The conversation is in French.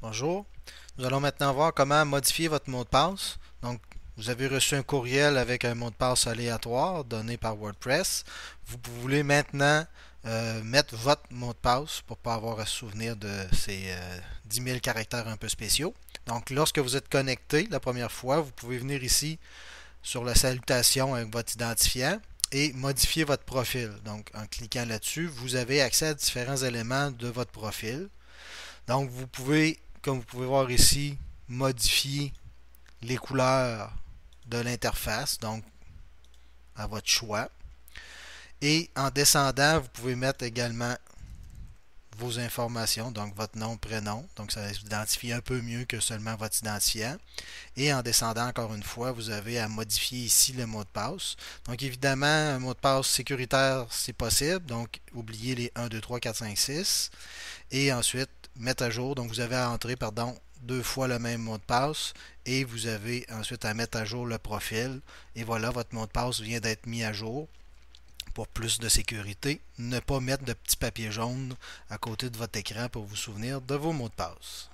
Bonjour. Nous allons maintenant voir comment modifier votre mot de passe. Donc, vous avez reçu un courriel avec un mot de passe aléatoire donné par WordPress. Vous voulez maintenant euh, mettre votre mot de passe pour ne pas avoir à se souvenir de ces 10 euh, 000 caractères un peu spéciaux. Donc, lorsque vous êtes connecté la première fois, vous pouvez venir ici sur la salutation avec votre identifiant et modifier votre profil. Donc, en cliquant là-dessus, vous avez accès à différents éléments de votre profil. Donc, vous pouvez comme vous pouvez voir ici, modifier les couleurs de l'interface, donc à votre choix. Et en descendant, vous pouvez mettre également vos informations, donc votre nom, prénom. Donc ça vous identifie un peu mieux que seulement votre identifiant. Et en descendant encore une fois, vous avez à modifier ici le mot de passe. Donc évidemment, un mot de passe sécuritaire, c'est possible. Donc oubliez les 1, 2, 3, 4, 5, 6. Et ensuite, mettre à jour. Donc vous avez à entrer, pardon, deux fois le même mot de passe et vous avez ensuite à mettre à jour le profil. Et voilà, votre mot de passe vient d'être mis à jour pour plus de sécurité, ne pas mettre de petits papiers jaunes à côté de votre écran pour vous souvenir de vos mots de passe.